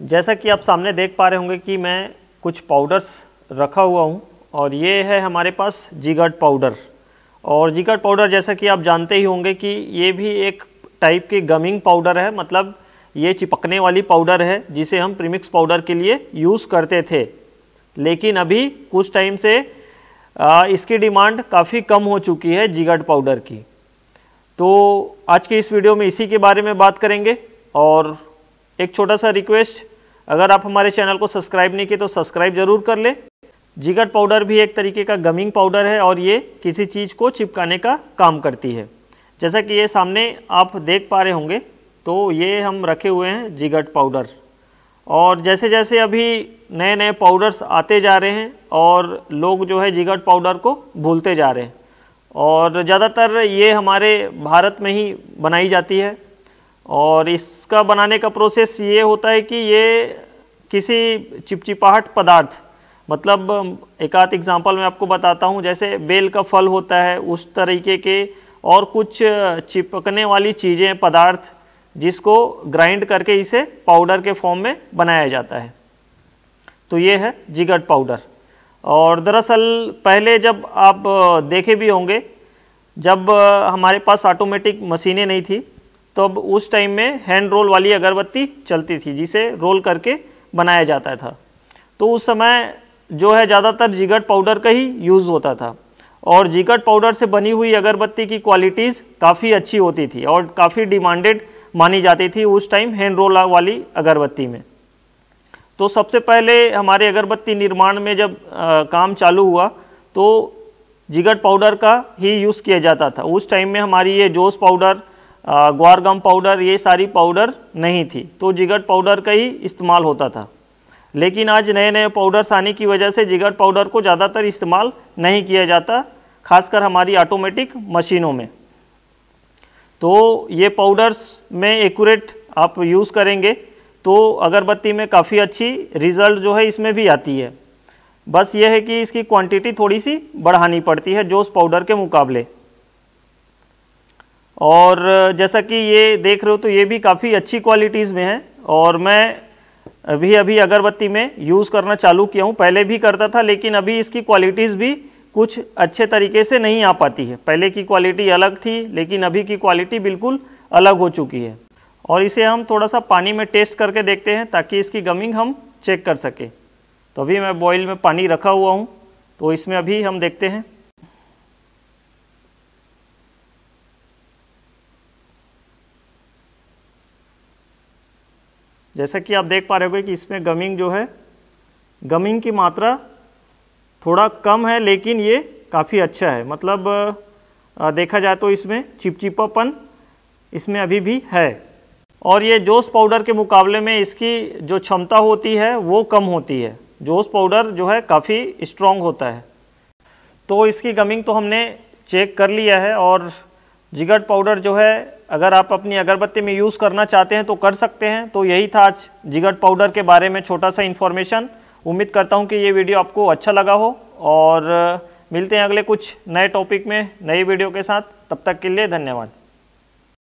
जैसा कि आप सामने देख पा रहे होंगे कि मैं कुछ पाउडर्स रखा हुआ हूँ और ये है हमारे पास जीगट पाउडर और जीगट पाउडर जैसा कि आप जानते ही होंगे कि ये भी एक टाइप की गमिंग पाउडर है मतलब ये चिपकने वाली पाउडर है जिसे हम प्रीमिक्स पाउडर के लिए यूज़ करते थे लेकिन अभी कुछ टाइम से आ, इसकी डिमांड काफ़ी कम हो चुकी है जीगट पाउडर की तो आज के इस वीडियो में इसी के बारे में बात करेंगे और एक छोटा सा रिक्वेस्ट अगर आप हमारे चैनल को सब्सक्राइब नहीं किए तो सब्सक्राइब जरूर कर लें जिगट पाउडर भी एक तरीके का गमिंग पाउडर है और ये किसी चीज़ को चिपकाने का काम करती है जैसा कि ये सामने आप देख पा रहे होंगे तो ये हम रखे हुए हैं जिगट पाउडर और जैसे जैसे अभी नए नए पाउडर्स आते जा रहे हैं और लोग जो है जिगट पाउडर को भूलते जा रहे हैं और ज़्यादातर ये हमारे भारत में ही बनाई जाती है और इसका बनाने का प्रोसेस ये होता है कि ये किसी चिपचिपाहट पदार्थ मतलब एक आध एग्जाम्पल मैं आपको बताता हूँ जैसे बेल का फल होता है उस तरीके के और कुछ चिपकने वाली चीज़ें पदार्थ जिसको ग्राइंड करके इसे पाउडर के फॉर्म में बनाया जाता है तो ये है जिगट पाउडर और दरअसल पहले जब आप देखे भी होंगे जब हमारे पास ऑटोमेटिक मशीनें नहीं थी तो अब उस टाइम में हैंड रोल वाली अगरबत्ती चलती थी जिसे रोल करके बनाया जाता था तो उस समय जो है ज़्यादातर जिगट पाउडर का ही यूज़ होता था और जिगट पाउडर से बनी हुई अगरबत्ती की क्वालिटीज़ काफ़ी अच्छी होती थी और काफ़ी डिमांडेड मानी जाती थी उस टाइम हैंड रोल वाली अगरबत्ती में तो सबसे पहले हमारे अगरबत्ती निर्माण में जब आ, काम चालू हुआ तो जिगट पाउडर का ही यूज़ किया जाता था उस टाइम में हमारी ये जोश पाउडर ग्वार गम पाउडर ये सारी पाउडर नहीं थी तो जिगट पाउडर का ही इस्तेमाल होता था लेकिन आज नए नए पाउडर्स आने की वजह से जिगट पाउडर को ज़्यादातर इस्तेमाल नहीं किया जाता खासकर हमारी ऑटोमेटिक मशीनों में तो ये पाउडर्स में एक्यूरेट आप यूज़ करेंगे तो अगरबत्ती में काफ़ी अच्छी रिज़ल्ट जो है इसमें भी आती है बस ये है कि इसकी क्वांटिटी थोड़ी सी बढ़ानी पड़ती है जोश पाउडर के मुकाबले और जैसा कि ये देख रहे हो तो ये भी काफ़ी अच्छी क्वालिटीज़ में है और मैं अभी अभी अगरबत्ती में यूज़ करना चालू किया हूँ पहले भी करता था लेकिन अभी इसकी क्वालिटीज़ भी कुछ अच्छे तरीके से नहीं आ पाती है पहले की क्वालिटी अलग थी लेकिन अभी की क्वालिटी बिल्कुल अलग हो चुकी है और इसे हम थोड़ा सा पानी में टेस्ट करके देखते हैं ताकि इसकी गमिंग हम चेक कर सकें तो अभी मैं बॉयल में पानी रखा हुआ हूँ तो इसमें अभी हम देखते हैं जैसा कि आप देख पा रहे हो कि इसमें गमिंग जो है गमिंग की मात्रा थोड़ा कम है लेकिन ये काफ़ी अच्छा है मतलब देखा जाए तो इसमें चिपचिपापन इसमें अभी भी है और ये जोश पाउडर के मुकाबले में इसकी जो क्षमता होती है वो कम होती है जोश पाउडर जो है काफ़ी स्ट्रॉन्ग होता है तो इसकी गमिंग तो हमने चेक कर लिया है और जिगर पाउडर जो है अगर आप अपनी अगरबत्ती में यूज़ करना चाहते हैं तो कर सकते हैं तो यही था आज जिगर पाउडर के बारे में छोटा सा इन्फॉर्मेशन उम्मीद करता हूँ कि ये वीडियो आपको अच्छा लगा हो और मिलते हैं अगले कुछ नए टॉपिक में नई वीडियो के साथ तब तक के लिए धन्यवाद